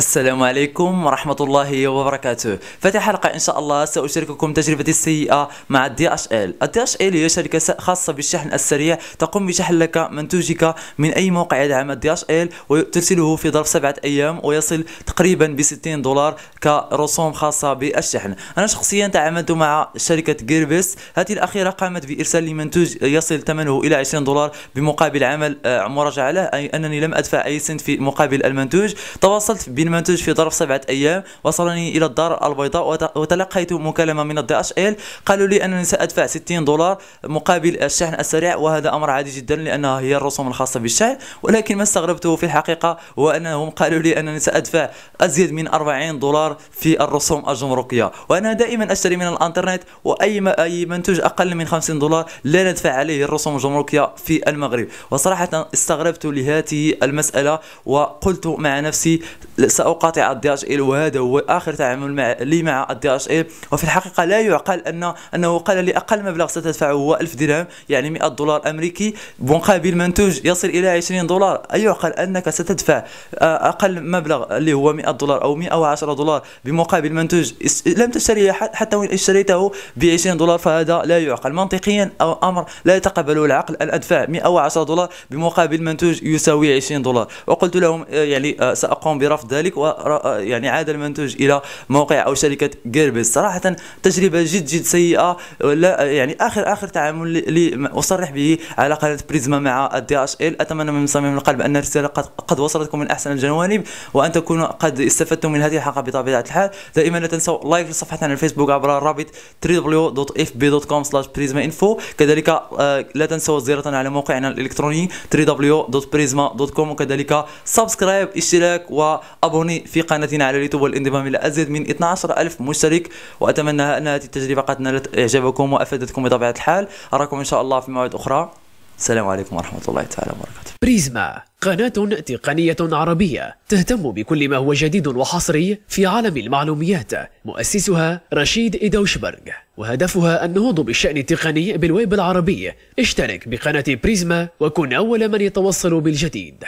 السلام عليكم ورحمة الله وبركاته في هذه الحلقة إن شاء الله سأشارككم تجربتي السيئة مع الدي اش ال الدي اش ال هي شركة خاصة بالشحن السريع تقوم بشحن لك منتوجك من أي موقع يدعم الدي اش ال وترسله في ظرف سبعة أيام ويصل تقريبا ب 60 دولار كرسوم خاصة بالشحن أنا شخصيا تعاملت مع شركة جيربس هذه الأخيرة قامت بإرسال لي منتوج يصل ثمنه إلى 20 دولار بمقابل عمل آه، مراجعة له أي أنني لم أدفع أي سنت في مقابل المنتوج تواصلت بين المنتوج في ظرف سبعة أيام وصلني إلى الدار البيضاء وتلقيت مكالمة من الدي اتش ال قالوا لي أنني سأدفع 60 دولار مقابل الشحن السريع وهذا أمر عادي جدا لأنها هي الرسوم الخاصة بالشحن ولكن ما استغربته في الحقيقة هو أنهم قالوا لي أنني سأدفع أزيد من 40 دولار في الرسوم الجمركية وأنا دائما أشتري من الأنترنت وأي أي منتوج أقل من 50 دولار لا ندفع عليه الرسوم الجمركية في المغرب وصراحة استغربت لهذه المسألة وقلت مع نفسي ساقاطع الدي اتش ال وهذا هو اخر تعامل مع لي مع الدي اتش ال وفي الحقيقه لا يعقل ان انه قال لي اقل مبلغ ستدفعه هو 1000 درهم يعني 100 دولار امريكي مقابل منتوج يصل الى 20 دولار اي يعقل انك ستدفع اقل مبلغ اللي هو 100 دولار او 110 دولار بمقابل منتوج لم تشتريه حتى وان اشتريته ب 20 دولار فهذا لا يعقل منطقيا او امر لا يتقبله العقل ان ادفع 110 دولار بمقابل منتوج يساوي 20 دولار وقلت لهم يعني آه، ساقوم برفض ذلك ويعني عاد المنتوج الى موقع او شركه جيربيز صراحه تجربه جد جد سيئه لا يعني اخر اخر تعامل لي اصرح به على قناه بريزما مع الدي اش ال اتمنى من صميم القلب ان الرساله قد, قد وصلتكم من احسن الجوانب وان تكونوا قد استفدتم من هذه الحلقه بطبيعه الحال دائما لا تنسوا لايك لصفحتنا على الفيسبوك عبر الرابط www.fb.com/prismainfo كذلك آه، لا تنسوا زيارتنا على موقعنا الالكتروني www.prisma.com وكذلك سبسكرايب اشتراك و ابوني في قناتنا على اليوتيوب والانضمام الى ازيد من 12 ألف مشترك واتمنى ان هذه التجربه قد نالت اعجابكم وافادتكم بطبيعه الحال اراكم ان شاء الله في مواعيد اخرى السلام عليكم ورحمه الله تعالى وبركاته بريزما قناة تقنية عربية تهتم بكل ما هو جديد وحصري في عالم المعلوميات مؤسسها رشيد إدوشبرغ وهدفها النهوض بالشأن التقني بالويب العربي اشترك بقناة بريزما وكن أول من يتوصل بالجديد